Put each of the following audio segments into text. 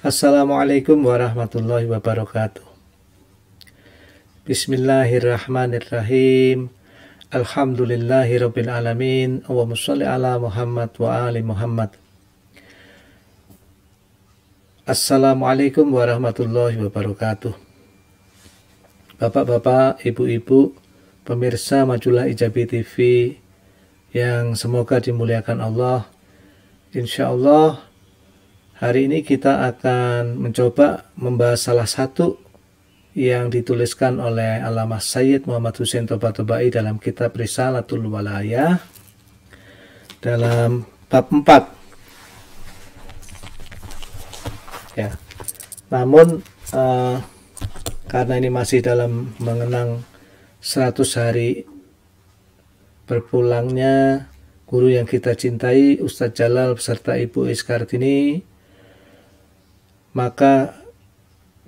Assalamualaikum warahmatullahi wabarakatuh. Bismillahirrahmanirrahim. Alhamdulillahi rabbil alamin. wa shalli ala Muhammad wa ali Muhammad. Assalamualaikum warahmatullahi wabarakatuh. Bapak-bapak, ibu-ibu, pemirsa Majulah Ijabi TV yang semoga dimuliakan Allah. Insya Allah Hari ini kita akan mencoba membahas salah satu yang dituliskan oleh Alama Sayyid Muhammad Hussein Tobatobai dalam kitab Risalatul Walayah dalam bab 4. Ya. Namun uh, karena ini masih dalam mengenang 100 hari berpulangnya guru yang kita cintai Ustadz Jalal beserta Ibu Iskartini maka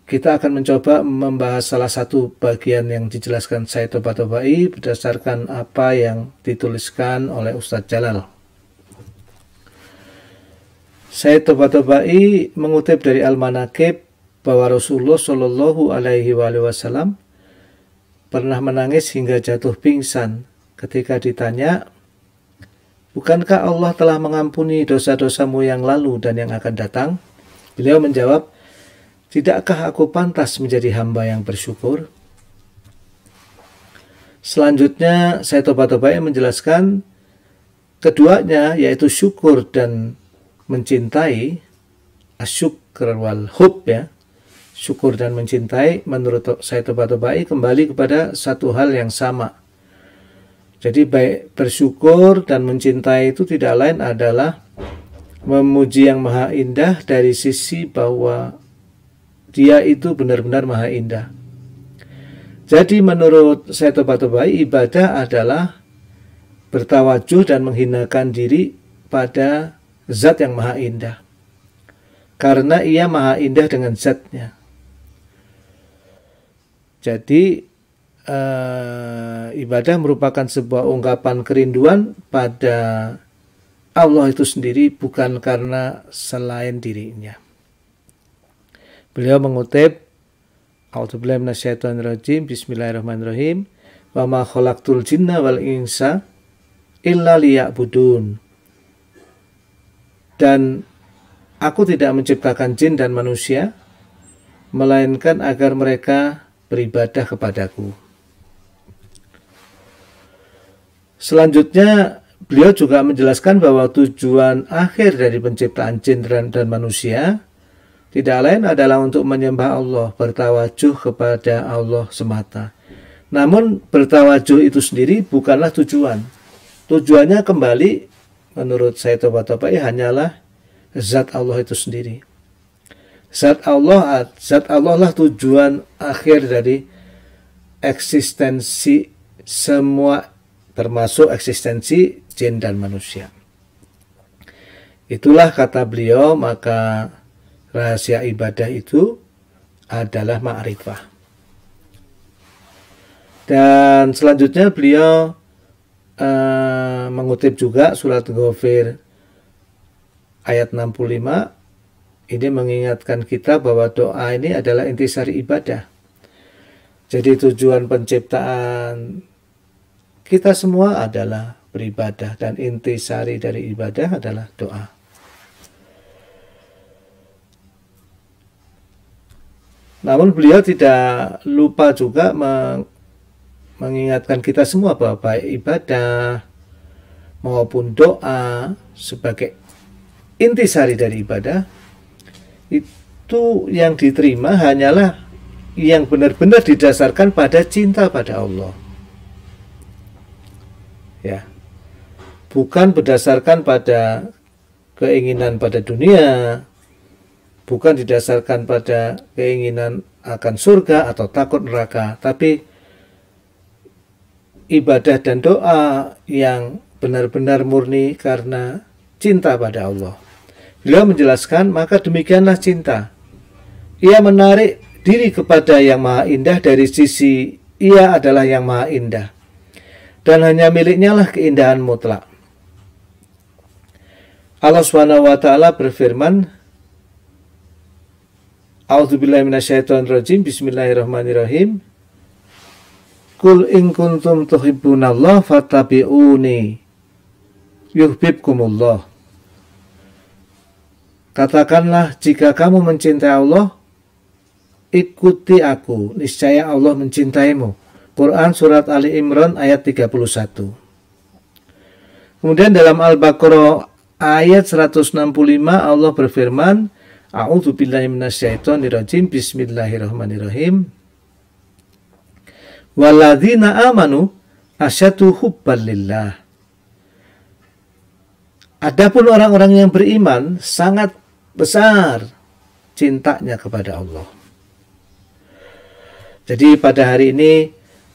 kita akan mencoba membahas salah satu bagian yang dijelaskan saya Toba Tobai berdasarkan apa yang dituliskan oleh Ustadz Jalal. Saya Toba Tobai mengutip dari Al-Manakib bahwa Rasulullah Shallallahu Alaihi Wasallam pernah menangis hingga jatuh pingsan ketika ditanya, Bukankah Allah telah mengampuni dosa-dosamu yang lalu dan yang akan datang? Beliau menjawab, Tidakkah aku pantas menjadi hamba yang bersyukur? Selanjutnya, saya Toba-Tobai menjelaskan keduanya yaitu syukur dan mencintai asyukur wal hub ya syukur dan mencintai menurut saya Toba-Tobai kembali kepada satu hal yang sama jadi baik bersyukur dan mencintai itu tidak lain adalah memuji yang maha indah dari sisi bahwa dia itu benar-benar maha indah. Jadi menurut saya Tobai ibadah adalah bertawajuh dan menghinakan diri pada zat yang maha indah. Karena ia maha indah dengan zatnya. Jadi uh, ibadah merupakan sebuah ungkapan kerinduan pada Allah itu sendiri bukan karena selain dirinya. Beliau mengutip rajim, Bismillahirrahmanirrahim Wa ma khalaqtul jinna wal insa illa liya'budun Dan aku tidak menciptakan jin dan manusia melainkan agar mereka beribadah kepadaku. Selanjutnya Beliau juga menjelaskan bahwa tujuan akhir dari penciptaan jin dan manusia tidak lain adalah untuk menyembah Allah, bertawajuh kepada Allah semata. Namun bertawajuh itu sendiri bukanlah tujuan. Tujuannya kembali menurut saya Toba Tobai hanyalah zat Allah itu sendiri. Zat Allah, zat Allah lah tujuan akhir dari eksistensi semua termasuk eksistensi jin dan manusia. Itulah kata beliau, maka rahasia ibadah itu adalah ma'rifah. Dan selanjutnya beliau uh, mengutip juga surat Ghafir ayat 65 ini mengingatkan kita bahwa doa ini adalah intisari ibadah. Jadi tujuan penciptaan kita semua adalah beribadah dan intisari dari ibadah adalah doa. Namun beliau tidak lupa juga mengingatkan kita semua bahwa baik ibadah maupun doa sebagai intisari dari ibadah itu yang diterima hanyalah yang benar-benar didasarkan pada cinta pada Allah. Ya bukan berdasarkan pada keinginan pada dunia, bukan didasarkan pada keinginan akan surga atau takut neraka, tapi ibadah dan doa yang benar-benar murni karena cinta pada Allah. Beliau menjelaskan, maka demikianlah cinta. Ia menarik diri kepada yang maha indah dari sisi ia adalah yang maha indah. Dan hanya miliknya lah keindahan mutlak. Allah Subhanahu wa taala berfirman A'udzubillahi minasyaitonirrajim Bismillahirrahmanirrahim Kul in kuntum tuhibbunallah fattabi'uni yuhibbukumullah Katakanlah jika kamu mencintai Allah ikuti aku niscaya Allah mencintaimu Quran surat Ali Imran ayat 31 Kemudian dalam Al-Baqarah ayat 165 Allah berfirman, A'udzu billahi minasyaitonir Bismillahirrahmanirrahim. Waladzina amanu asyatu hubban Adapun orang-orang yang beriman sangat besar cintanya kepada Allah. Jadi pada hari ini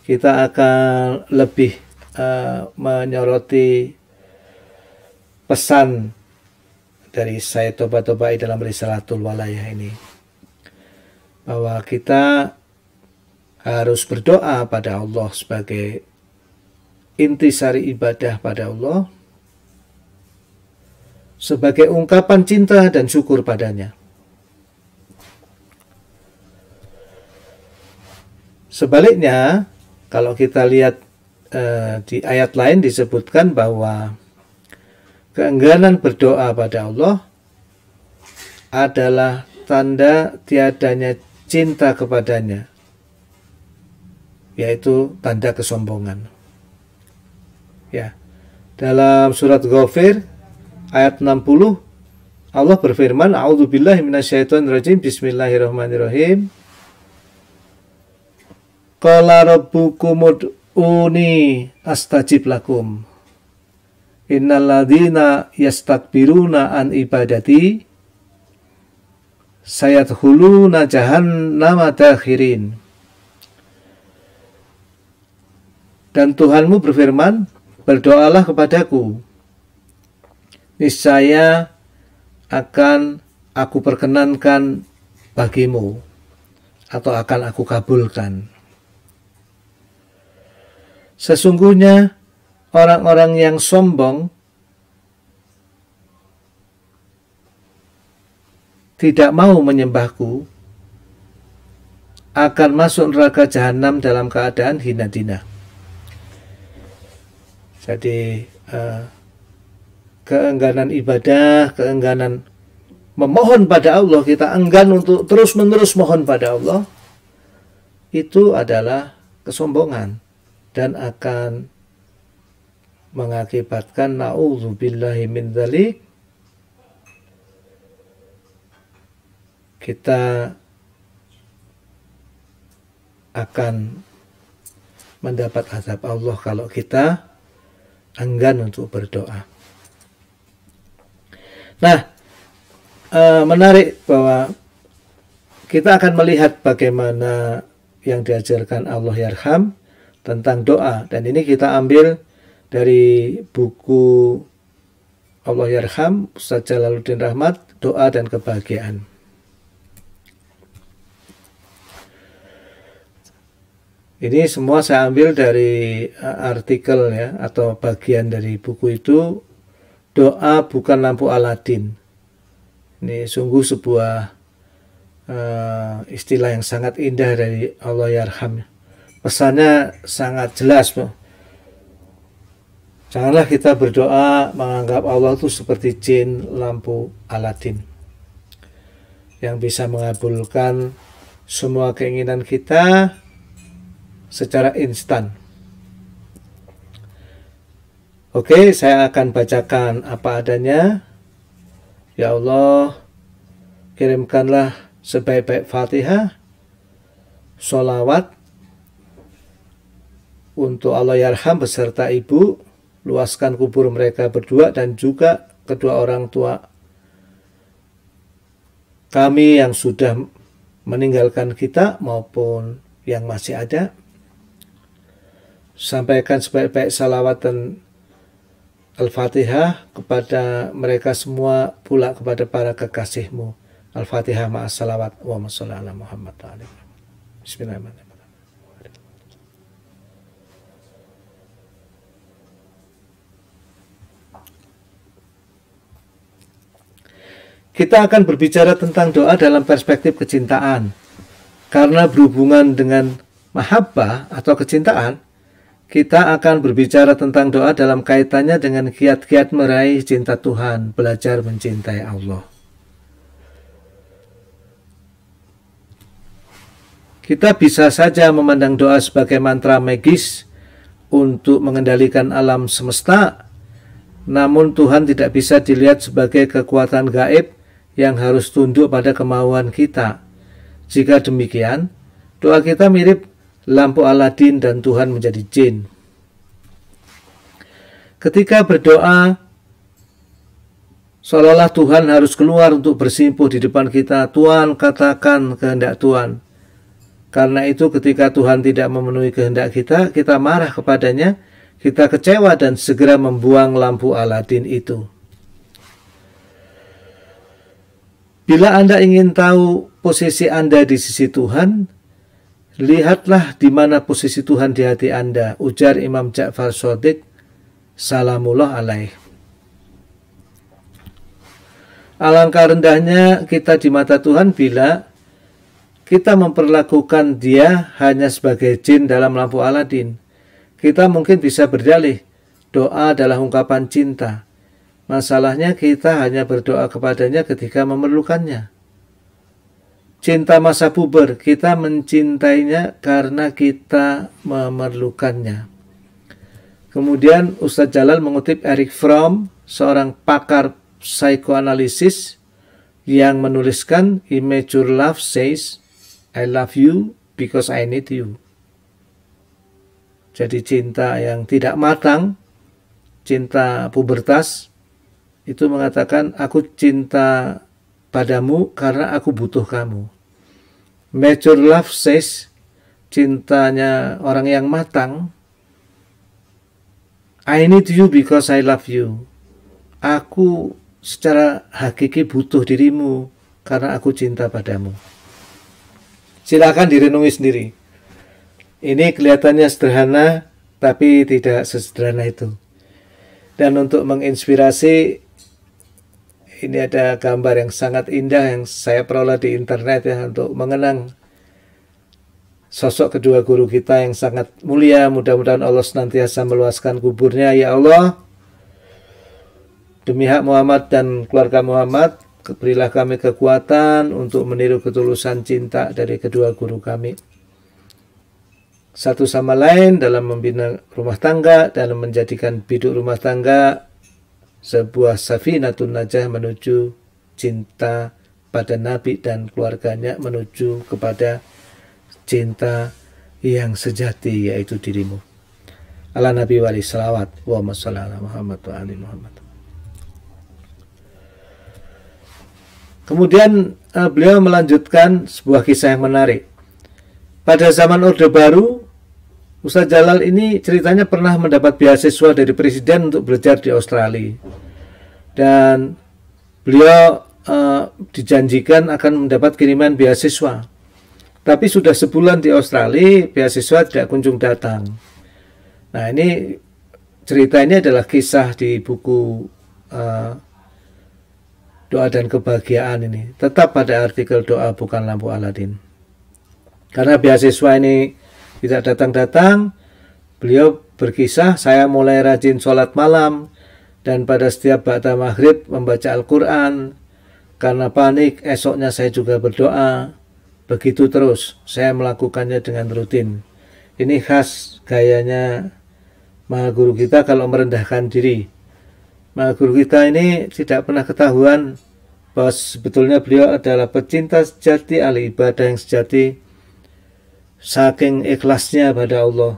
kita akan lebih uh, menyoroti pesan dari saya Toba Tobai dalam Risalatul Walayah ini bahwa kita harus berdoa pada Allah sebagai intisari ibadah pada Allah sebagai ungkapan cinta dan syukur padanya. Sebaliknya, kalau kita lihat eh, di ayat lain disebutkan bahwa Keengganan berdoa pada Allah adalah tanda tiadanya cinta kepadanya, yaitu tanda kesombongan. Ya. Dalam surat Ghafir ayat 60 Allah berfirman, "A'udzubillahi minasyaitonirrajim. Bismillahirrahmanirrahim." Qala rabbukum ud'uni astajib lakum. Innaladina yastakbiruna an ibadati jahan nama dakhirin. Dan Tuhanmu berfirman, berdoalah kepadaku. Niscaya akan aku perkenankan bagimu atau akan aku kabulkan. Sesungguhnya orang-orang yang sombong tidak mau menyembahku akan masuk neraka jahanam dalam keadaan hina dina. Jadi uh, keengganan ibadah, keengganan memohon pada Allah, kita enggan untuk terus-menerus mohon pada Allah, itu adalah kesombongan dan akan mengakibatkan na'udzubillahi min dhalik kita akan mendapat azab Allah kalau kita enggan untuk berdoa. Nah, e, menarik bahwa kita akan melihat bagaimana yang diajarkan Allah Yarham tentang doa dan ini kita ambil dari buku Allah Yarham Ustaz Jalaluddin Rahmat Doa dan Kebahagiaan. Ini semua saya ambil dari eh, artikel ya atau bagian dari buku itu doa bukan lampu Aladin. Ini sungguh sebuah uh, istilah yang sangat indah dari Allah Yarham. Pesannya sangat jelas, Bang. Janganlah kita berdoa menganggap Allah itu seperti jin lampu Aladin yang bisa mengabulkan semua keinginan kita secara instan. Oke, saya akan bacakan apa adanya. Ya Allah, kirimkanlah sebaik-baik Fatihah, solawat untuk Allah Yarham beserta Ibu, luaskan kubur mereka berdua dan juga kedua orang tua kami yang sudah meninggalkan kita maupun yang masih ada. Sampaikan sebaik-baik salawat dan Al-Fatihah kepada mereka semua pula kepada para kekasihmu. Al-Fatihah ma'as salawat wa ala Muhammad Bismillahirrahmanirrahim. Kita akan berbicara tentang doa dalam perspektif kecintaan. Karena berhubungan dengan mahabbah atau kecintaan, kita akan berbicara tentang doa dalam kaitannya dengan kiat-kiat meraih cinta Tuhan, belajar mencintai Allah. Kita bisa saja memandang doa sebagai mantra magis untuk mengendalikan alam semesta, namun Tuhan tidak bisa dilihat sebagai kekuatan gaib yang harus tunduk pada kemauan kita. Jika demikian, doa kita mirip lampu Aladin dan Tuhan menjadi jin. Ketika berdoa, seolah-olah Tuhan harus keluar untuk bersimpuh di depan kita. Tuhan, katakan kehendak Tuhan. Karena itu ketika Tuhan tidak memenuhi kehendak kita, kita marah kepadanya, kita kecewa dan segera membuang lampu Aladin itu. Bila Anda ingin tahu posisi Anda di sisi Tuhan, lihatlah di mana posisi Tuhan di hati Anda, ujar Imam Ja'far Sodik. salamullah alaih. Alangkah rendahnya kita di mata Tuhan bila kita memperlakukan dia hanya sebagai jin dalam lampu Aladin. Kita mungkin bisa berdalih, doa adalah ungkapan cinta. Masalahnya kita hanya berdoa kepadanya ketika memerlukannya. Cinta masa puber, kita mencintainya karena kita memerlukannya. Kemudian Ustadz Jalal mengutip Eric Fromm, seorang pakar psikoanalisis yang menuliskan Immature Love says, I love you because I need you. Jadi cinta yang tidak matang, cinta pubertas, itu mengatakan aku cinta padamu karena aku butuh kamu. Mature love says cintanya orang yang matang I need you because I love you. Aku secara hakiki butuh dirimu karena aku cinta padamu. Silakan direnungi sendiri. Ini kelihatannya sederhana tapi tidak sesederhana itu. Dan untuk menginspirasi ini ada gambar yang sangat indah yang saya peroleh di internet ya untuk mengenang sosok kedua guru kita yang sangat mulia. Mudah-mudahan Allah senantiasa meluaskan kuburnya ya Allah. Demi hak Muhammad dan keluarga Muhammad, berilah kami kekuatan untuk meniru ketulusan cinta dari kedua guru kami satu sama lain dalam membina rumah tangga, dan menjadikan biduk rumah tangga sebuah safinatun najah menuju cinta pada Nabi dan keluarganya menuju kepada cinta yang sejati yaitu dirimu. Ala Nabi wali salawat wa ala Muhammad wa ali Muhammad. Kemudian eh, beliau melanjutkan sebuah kisah yang menarik. Pada zaman Orde Baru, Ustaz Jalal ini ceritanya pernah mendapat beasiswa dari presiden untuk belajar di Australia. Dan beliau uh, dijanjikan akan mendapat kiriman beasiswa. Tapi sudah sebulan di Australia, beasiswa tidak kunjung datang. Nah ini cerita ini adalah kisah di buku uh, Doa dan Kebahagiaan ini. Tetap pada artikel doa bukan lampu Aladin. Karena beasiswa ini tidak datang-datang, beliau berkisah, saya mulai rajin sholat malam, dan pada setiap bata maghrib membaca Al-Quran, karena panik, esoknya saya juga berdoa. Begitu terus, saya melakukannya dengan rutin. Ini khas gayanya Maha Guru kita kalau merendahkan diri. Maha Guru kita ini tidak pernah ketahuan bahwa sebetulnya beliau adalah pecinta sejati, ahli ibadah yang sejati, saking ikhlasnya pada Allah.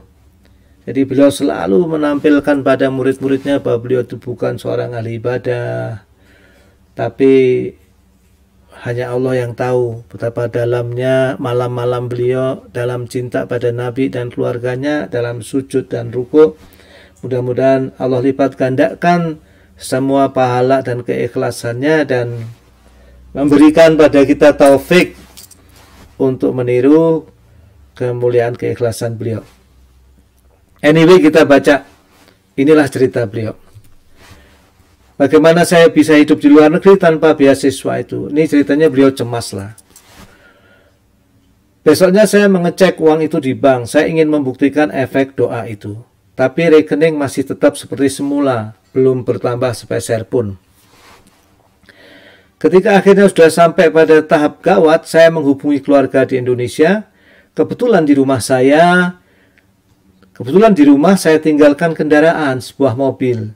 Jadi beliau selalu menampilkan pada murid-muridnya bahwa beliau itu bukan seorang ahli ibadah, tapi hanya Allah yang tahu betapa dalamnya malam-malam beliau dalam cinta pada Nabi dan keluarganya, dalam sujud dan ruku. Mudah-mudahan Allah lipat gandakan semua pahala dan keikhlasannya dan memberikan pada kita taufik untuk meniru kemuliaan keikhlasan beliau. Anyway kita baca inilah cerita beliau. Bagaimana saya bisa hidup di luar negeri tanpa beasiswa itu? Ini ceritanya beliau cemas lah. Besoknya saya mengecek uang itu di bank. Saya ingin membuktikan efek doa itu. Tapi rekening masih tetap seperti semula, belum bertambah sepeser pun. Ketika akhirnya sudah sampai pada tahap gawat, saya menghubungi keluarga di Indonesia Kebetulan di rumah saya, kebetulan di rumah saya tinggalkan kendaraan sebuah mobil.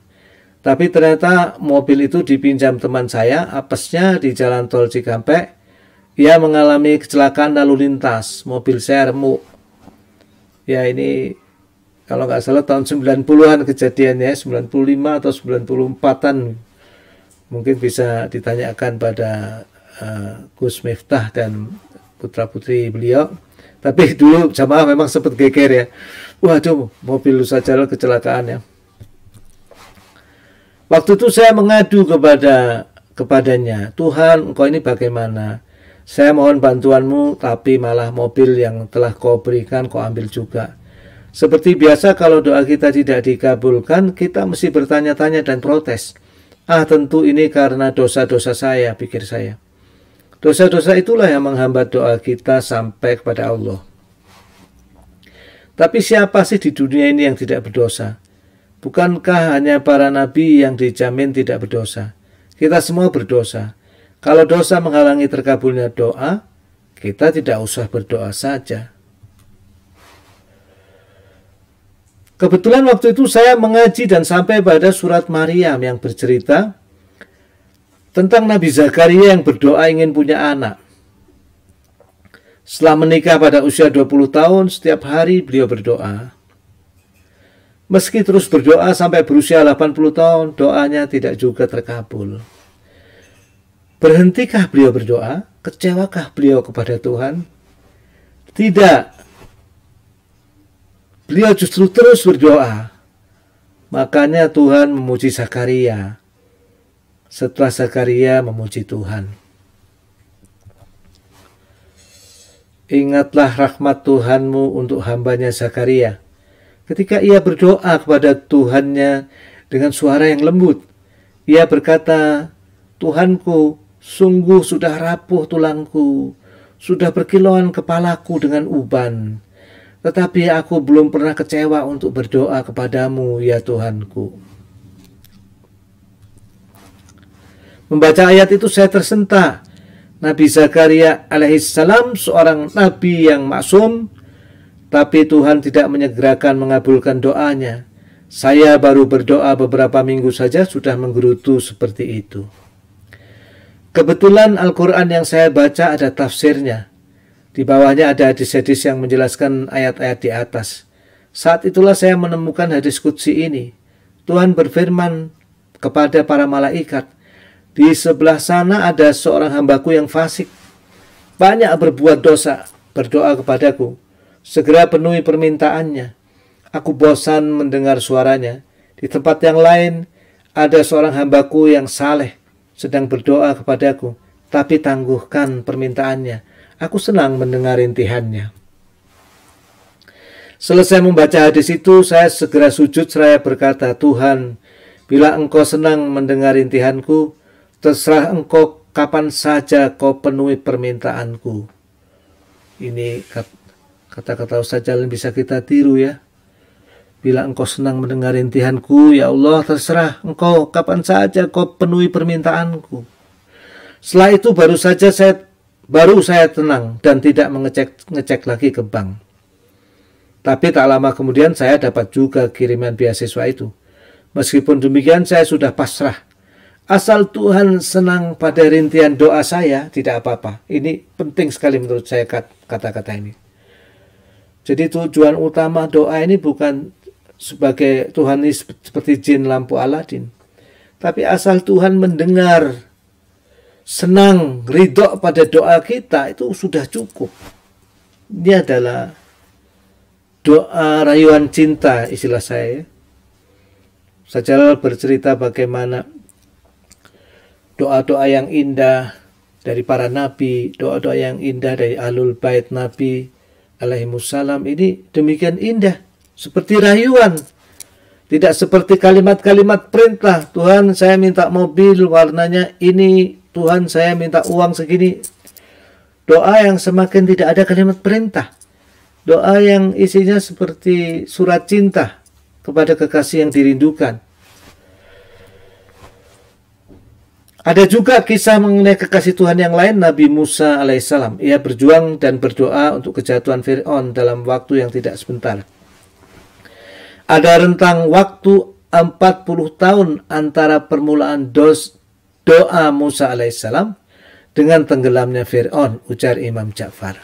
Tapi ternyata mobil itu dipinjam teman saya, apesnya di jalan tol Cikampek, ia mengalami kecelakaan lalu lintas, mobil saya remuk. Ya ini kalau nggak salah tahun 90-an kejadiannya, 95 atau 94-an. Mungkin bisa ditanyakan pada uh, Gus Miftah dan putra-putri beliau. Tapi dulu sama memang sempat geger ya. Waduh, mobil lusa jalan kecelakaan ya. Waktu itu saya mengadu kepada kepadanya, Tuhan, engkau ini bagaimana? Saya mohon bantuanmu, tapi malah mobil yang telah kau berikan kau ambil juga. Seperti biasa kalau doa kita tidak dikabulkan, kita mesti bertanya-tanya dan protes. Ah tentu ini karena dosa-dosa saya, pikir saya. Dosa-dosa itulah yang menghambat doa kita sampai kepada Allah. Tapi siapa sih di dunia ini yang tidak berdosa? Bukankah hanya para nabi yang dijamin tidak berdosa? Kita semua berdosa. Kalau dosa menghalangi terkabulnya doa, kita tidak usah berdoa saja. Kebetulan waktu itu saya mengaji dan sampai pada surat Maryam yang bercerita tentang Nabi Zakaria yang berdoa ingin punya anak. Setelah menikah pada usia 20 tahun, setiap hari beliau berdoa. Meski terus berdoa sampai berusia 80 tahun, doanya tidak juga terkabul. Berhentikah beliau berdoa? Kecewakah beliau kepada Tuhan? Tidak. Beliau justru terus berdoa. Makanya Tuhan memuji Zakaria setelah Zakaria memuji Tuhan. Ingatlah rahmat Tuhanmu untuk hambanya Zakaria. Ketika ia berdoa kepada Tuhannya dengan suara yang lembut, ia berkata, Tuhanku, sungguh sudah rapuh tulangku, sudah berkilauan kepalaku dengan uban. Tetapi aku belum pernah kecewa untuk berdoa kepadamu, ya Tuhanku. Membaca ayat itu saya tersentak. Nabi Zakaria alaihissalam seorang nabi yang maksum, tapi Tuhan tidak menyegerakan mengabulkan doanya. Saya baru berdoa beberapa minggu saja sudah menggerutu seperti itu. Kebetulan Al-Quran yang saya baca ada tafsirnya. Di bawahnya ada hadis-hadis yang menjelaskan ayat-ayat di atas. Saat itulah saya menemukan hadis kudsi ini. Tuhan berfirman kepada para malaikat, di sebelah sana ada seorang hambaku yang fasik, banyak berbuat dosa, berdoa kepadaku. Segera penuhi permintaannya. Aku bosan mendengar suaranya. Di tempat yang lain, ada seorang hambaku yang saleh, sedang berdoa kepadaku. Tapi tangguhkan permintaannya. Aku senang mendengar intihannya. Selesai membaca hadis itu, saya segera sujud seraya berkata, Tuhan, bila engkau senang mendengar intihanku, Terserah engkau kapan saja kau penuhi permintaanku. Ini kata-kata Ustaz Jalil bisa kita tiru ya. Bila engkau senang mendengar intihanku, ya Allah terserah engkau kapan saja kau penuhi permintaanku. Setelah itu baru saja saya baru saya tenang dan tidak mengecek ngecek lagi ke bank. Tapi tak lama kemudian saya dapat juga kiriman beasiswa itu. Meskipun demikian saya sudah pasrah Asal Tuhan senang pada rintian doa saya, tidak apa-apa. Ini penting sekali menurut saya kata-kata ini. Jadi tujuan utama doa ini bukan sebagai Tuhan ini seperti jin lampu Aladin. Tapi asal Tuhan mendengar, senang, ridho pada doa kita, itu sudah cukup. Ini adalah doa rayuan cinta istilah saya. Ya. Sajalah bercerita bagaimana doa-doa yang indah dari para nabi, doa-doa yang indah dari alul bait nabi alaihi musallam ini demikian indah seperti rayuan tidak seperti kalimat-kalimat perintah Tuhan saya minta mobil warnanya ini Tuhan saya minta uang segini doa yang semakin tidak ada kalimat perintah doa yang isinya seperti surat cinta kepada kekasih yang dirindukan Ada juga kisah mengenai kekasih Tuhan yang lain, Nabi Musa alaihissalam. Ia berjuang dan berdoa untuk kejatuhan Fir'aun dalam waktu yang tidak sebentar. Ada rentang waktu 40 tahun antara permulaan dos, doa Musa alaihissalam dengan tenggelamnya Fir'aun, ujar Imam Ja'far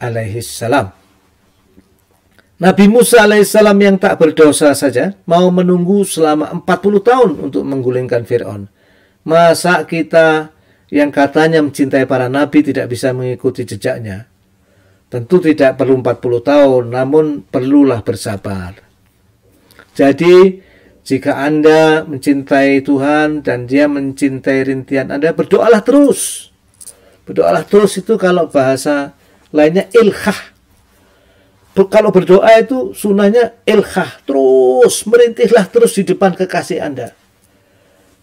alaihissalam. Nabi Musa alaihissalam yang tak berdosa saja mau menunggu selama 40 tahun untuk menggulingkan Fir'aun. Masa kita yang katanya mencintai para nabi tidak bisa mengikuti jejaknya? Tentu tidak perlu 40 tahun, namun perlulah bersabar. Jadi, jika Anda mencintai Tuhan dan dia mencintai rintian Anda, berdoalah terus. Berdoalah terus itu kalau bahasa lainnya ilhah kalau berdoa itu sunahnya ilhah terus merintihlah terus di depan kekasih Anda.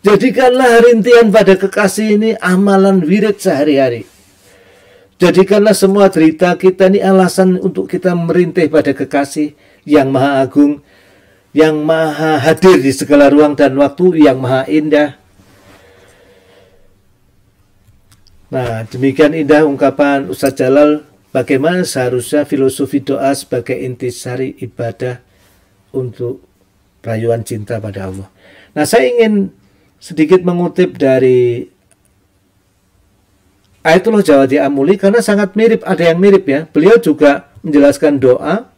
Jadikanlah rintihan pada kekasih ini amalan wirid sehari-hari. Jadikanlah semua cerita kita ini alasan untuk kita merintih pada kekasih yang maha agung, yang maha hadir di segala ruang dan waktu, yang maha indah. Nah, demikian indah ungkapan Ustaz Jalal Bagaimana seharusnya filosofi doa sebagai intisari ibadah untuk rayuan cinta pada Allah. Nah, saya ingin sedikit mengutip dari Ayatullah Jawadi Amuli karena sangat mirip, ada yang mirip ya. Beliau juga menjelaskan doa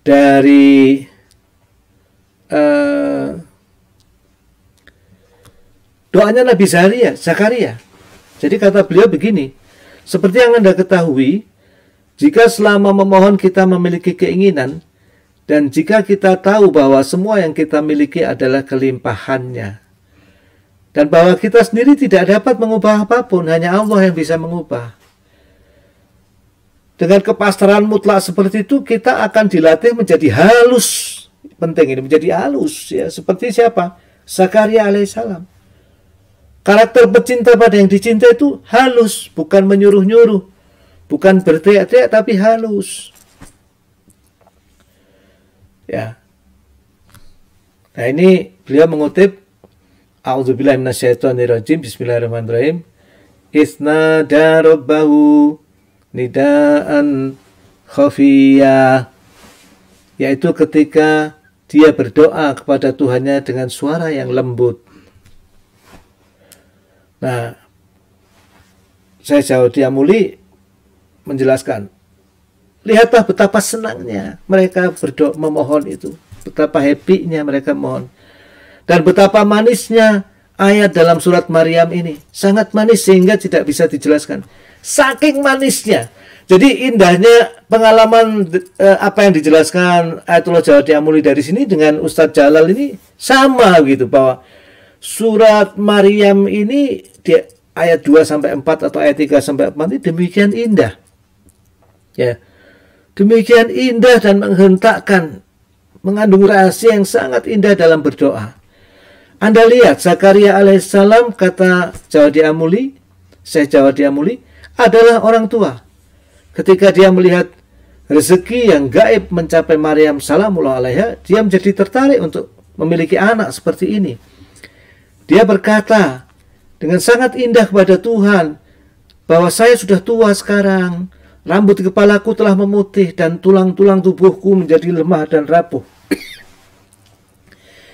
dari uh, doanya Nabi Zakaria. Zakaria. Jadi kata beliau begini, seperti yang Anda ketahui, jika selama memohon kita memiliki keinginan, dan jika kita tahu bahwa semua yang kita miliki adalah kelimpahannya, dan bahwa kita sendiri tidak dapat mengubah apapun, hanya Allah yang bisa mengubah. Dengan kepastaran mutlak seperti itu, kita akan dilatih menjadi halus. Penting ini menjadi halus, ya. Seperti siapa? Zakaria alaihissalam. Karakter pecinta pada yang dicinta itu halus, bukan menyuruh-nyuruh. Bukan berteriak-teriak, tapi halus. Ya. Nah ini beliau mengutip A'udzubillahiminasyaitonirrojim Bismillahirrahmanirrahim Isna darobbahu Nidaan Khofiyah Yaitu ketika dia berdoa kepada Tuhannya dengan suara yang lembut Nah, saya jauh dia muli menjelaskan. Lihatlah betapa senangnya mereka berdoa memohon itu. Betapa happy-nya mereka mohon. Dan betapa manisnya ayat dalam surat Maryam ini. Sangat manis sehingga tidak bisa dijelaskan. Saking manisnya. Jadi indahnya pengalaman eh, apa yang dijelaskan Ayatullah Jawa Diamuli dari sini dengan Ustadz Jalal ini sama gitu bahwa surat Maryam ini di ayat 2 sampai 4 atau ayat 3 sampai 4 ini demikian indah. Ya. Demikian indah dan menghentakkan mengandung rahasia yang sangat indah dalam berdoa. Anda lihat Zakaria alaihissalam kata Jawadi Amuli, saya Jawadi Amuli adalah orang tua. Ketika dia melihat rezeki yang gaib mencapai Maryam salamullah alaiha, dia menjadi tertarik untuk memiliki anak seperti ini. Dia berkata dengan sangat indah kepada Tuhan bahwa saya sudah tua sekarang. Rambut kepalaku telah memutih dan tulang-tulang tubuhku menjadi lemah dan rapuh.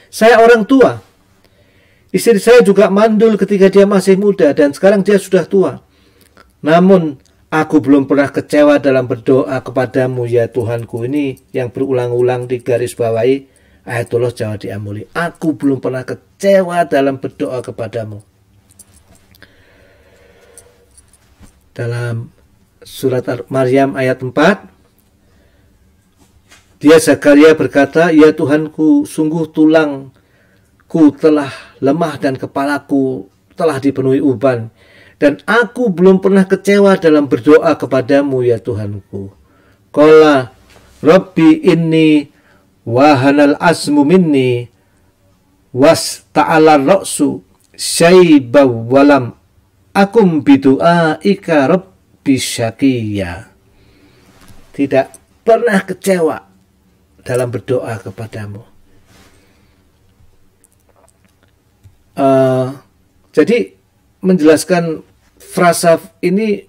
saya orang tua. Istri saya juga mandul ketika dia masih muda dan sekarang dia sudah tua. Namun Aku belum pernah kecewa dalam berdoa kepadamu ya Tuhanku ini yang berulang-ulang di garis bawahi Ayatullah jangan Diamuli, aku belum pernah kecewa dalam berdoa kepadamu. Dalam surat Maryam ayat 4, dia Zakaria berkata, Ya Tuhanku, sungguh tulangku telah lemah dan kepalaku telah dipenuhi uban. Dan aku belum pernah kecewa dalam berdoa kepadamu, ya Tuhanku. Kola, Rabbi ini wahanal asmu minni was ta'ala ra'su syaiba walam akum bidu'a ika rabbi syakiyya tidak pernah kecewa dalam berdoa kepadamu uh, jadi menjelaskan frasa ini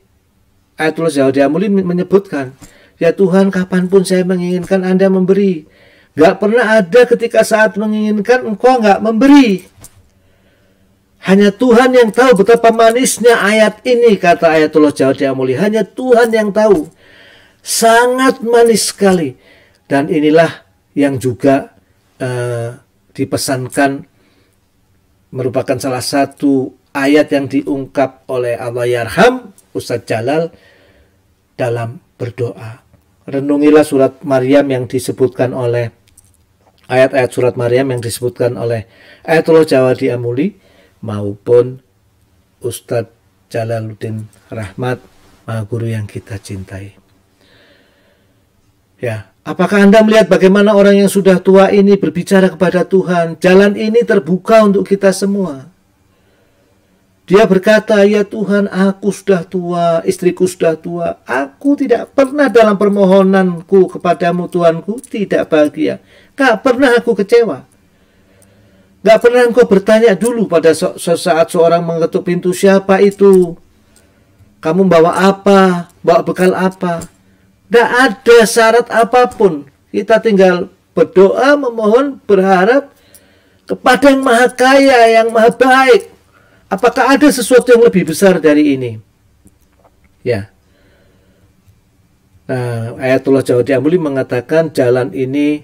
Ayatullah Zawadiyah Amuli menyebutkan ya Tuhan kapanpun saya menginginkan Anda memberi Gak pernah ada ketika saat menginginkan engkau gak memberi. Hanya Tuhan yang tahu betapa manisnya ayat ini, kata Ayatullah Jawa Amuli. Hanya Tuhan yang tahu. Sangat manis sekali. Dan inilah yang juga eh, dipesankan merupakan salah satu ayat yang diungkap oleh Allah Yarham, Ustadz Jalal, dalam berdoa. Renungilah surat Maryam yang disebutkan oleh ayat-ayat surat Maryam yang disebutkan oleh Ayatullah Jawadi Amuli maupun Ustadz Jalaluddin Rahmat, Maha Guru yang kita cintai. Ya, apakah Anda melihat bagaimana orang yang sudah tua ini berbicara kepada Tuhan? Jalan ini terbuka untuk kita semua. Dia berkata, "Ya Tuhan, aku sudah tua, istriku sudah tua. Aku tidak pernah dalam permohonanku kepadamu, Tuhanku tidak bahagia. Gak pernah aku kecewa. Gak pernah engkau bertanya dulu pada saat seorang mengetuk pintu siapa itu. Kamu bawa apa? Bawa bekal apa? Gak ada syarat apapun. Kita tinggal berdoa, memohon, berharap kepada yang maha kaya, yang maha baik. Apakah ada sesuatu yang lebih besar dari ini? Ya. Nah, ayatullah Jawa Amuli mengatakan jalan ini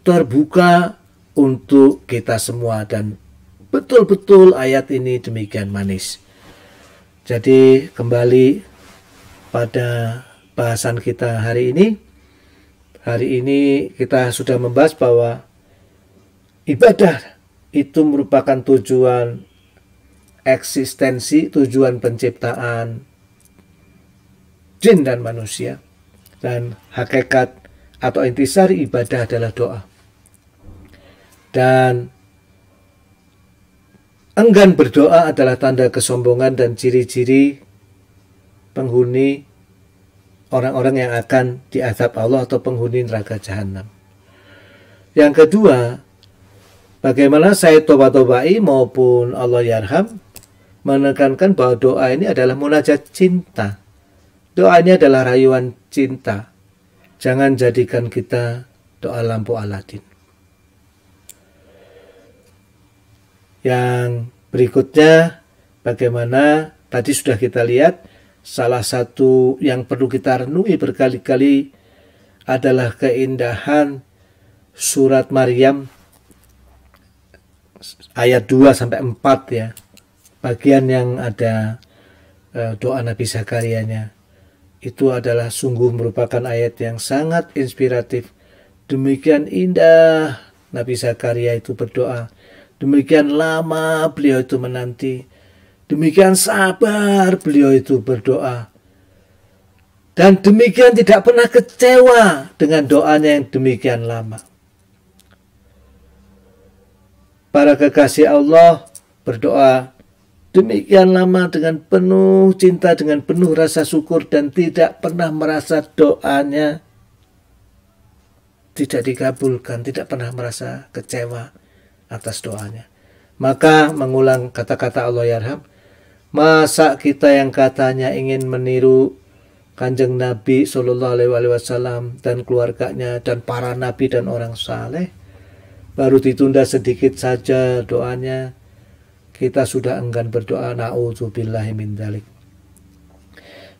terbuka untuk kita semua dan betul-betul ayat ini demikian manis. Jadi kembali pada bahasan kita hari ini. Hari ini kita sudah membahas bahwa ibadah itu merupakan tujuan eksistensi, tujuan penciptaan jin dan manusia. Dan hakikat atau intisari ibadah adalah doa. Dan enggan berdoa adalah tanda kesombongan dan ciri-ciri penghuni orang-orang yang akan diazab Allah atau penghuni neraka jahanam. Yang kedua, bagaimana saya Toba Tobai maupun Allah Yarham menekankan bahwa doa ini adalah munajat cinta. Doa ini adalah rayuan cinta. Jangan jadikan kita doa lampu Aladin. Yang berikutnya bagaimana tadi sudah kita lihat salah satu yang perlu kita renungi berkali-kali adalah keindahan surat Maryam ayat 2 sampai 4 ya. Bagian yang ada e, doa Nabi Zakarianya. Itu adalah sungguh merupakan ayat yang sangat inspiratif. Demikian indah Nabi Zakaria itu berdoa Demikian lama beliau itu menanti. Demikian sabar beliau itu berdoa. Dan demikian tidak pernah kecewa dengan doanya yang demikian lama. Para kekasih Allah berdoa demikian lama dengan penuh cinta, dengan penuh rasa syukur dan tidak pernah merasa doanya tidak dikabulkan, tidak pernah merasa kecewa atas doanya. Maka mengulang kata-kata Allah Yarham, masa kita yang katanya ingin meniru kanjeng Nabi Shallallahu Alaihi Wasallam dan keluarganya dan para nabi dan orang saleh, baru ditunda sedikit saja doanya, kita sudah enggan berdoa na'udzubillahimindalik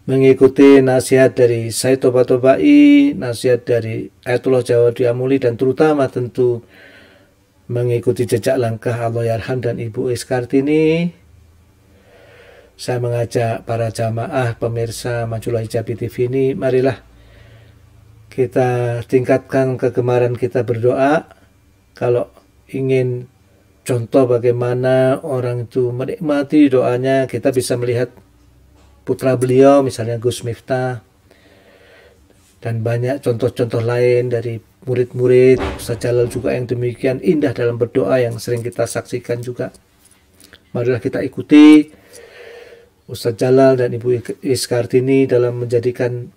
Mengikuti nasihat dari Sayyidul Toba Tobai, nasihat dari Ayatullah Jawa Diamuli, dan terutama tentu mengikuti jejak langkah Allah Yarham dan Ibu Iskartini. Saya mengajak para jamaah pemirsa Majulah Hijabi TV ini, marilah kita tingkatkan kegemaran kita berdoa. Kalau ingin contoh bagaimana orang itu menikmati doanya, kita bisa melihat putra beliau misalnya Gus Miftah dan banyak contoh-contoh lain dari murid-murid sejalan juga yang demikian indah dalam berdoa yang sering kita saksikan juga. Marilah kita ikuti Ustaz Jalal dan Ibu Iskartini dalam menjadikan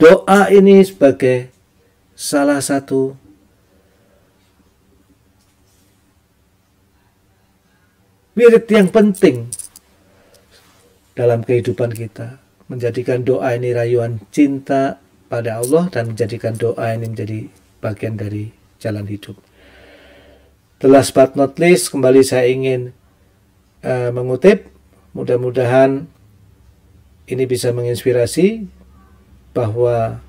doa ini sebagai salah satu wirid yang penting dalam kehidupan kita menjadikan doa ini rayuan cinta pada Allah dan menjadikan doa ini menjadi bagian dari jalan hidup. The last but not least, kembali saya ingin uh, mengutip, mudah-mudahan ini bisa menginspirasi bahwa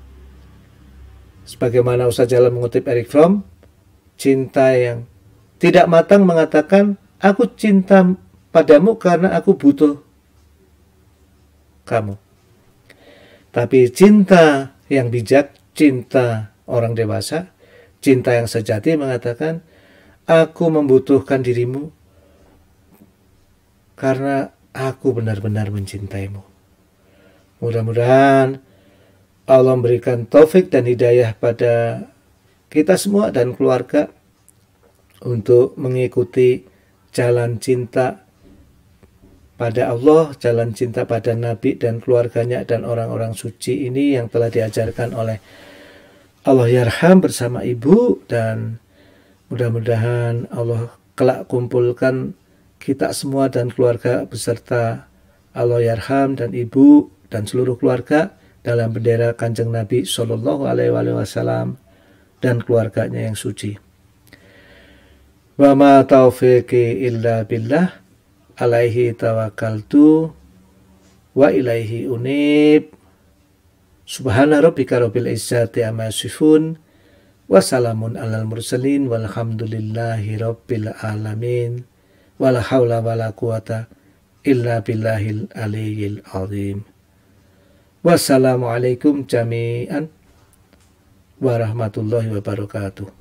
sebagaimana usaha Jalan mengutip Eric Fromm, cinta yang tidak matang mengatakan, aku cinta padamu karena aku butuh kamu. Tapi cinta yang bijak, cinta orang dewasa, cinta yang sejati mengatakan, "Aku membutuhkan dirimu karena aku benar-benar mencintaimu." Mudah-mudahan Allah memberikan taufik dan hidayah pada kita semua dan keluarga untuk mengikuti jalan cinta pada Allah, jalan cinta pada Nabi dan keluarganya dan orang-orang suci ini yang telah diajarkan oleh Allah Yarham bersama ibu dan mudah-mudahan Allah kelak kumpulkan kita semua dan keluarga beserta Allah Yarham dan ibu dan seluruh keluarga dalam bendera kanjeng Nabi Shallallahu Alaihi Wasallam dan keluarganya yang suci. Wa ma taufiqi illa billah alaihi tawakkaltu wa ilaihi unib subhana rabbika rabbil izzati amma yasifun wa salamun alal mursalin walhamdulillahi rabbil alamin wala haula wala quwata illa billahil aliyil azim alaikum jami'an warahmatullahi wabarakatuh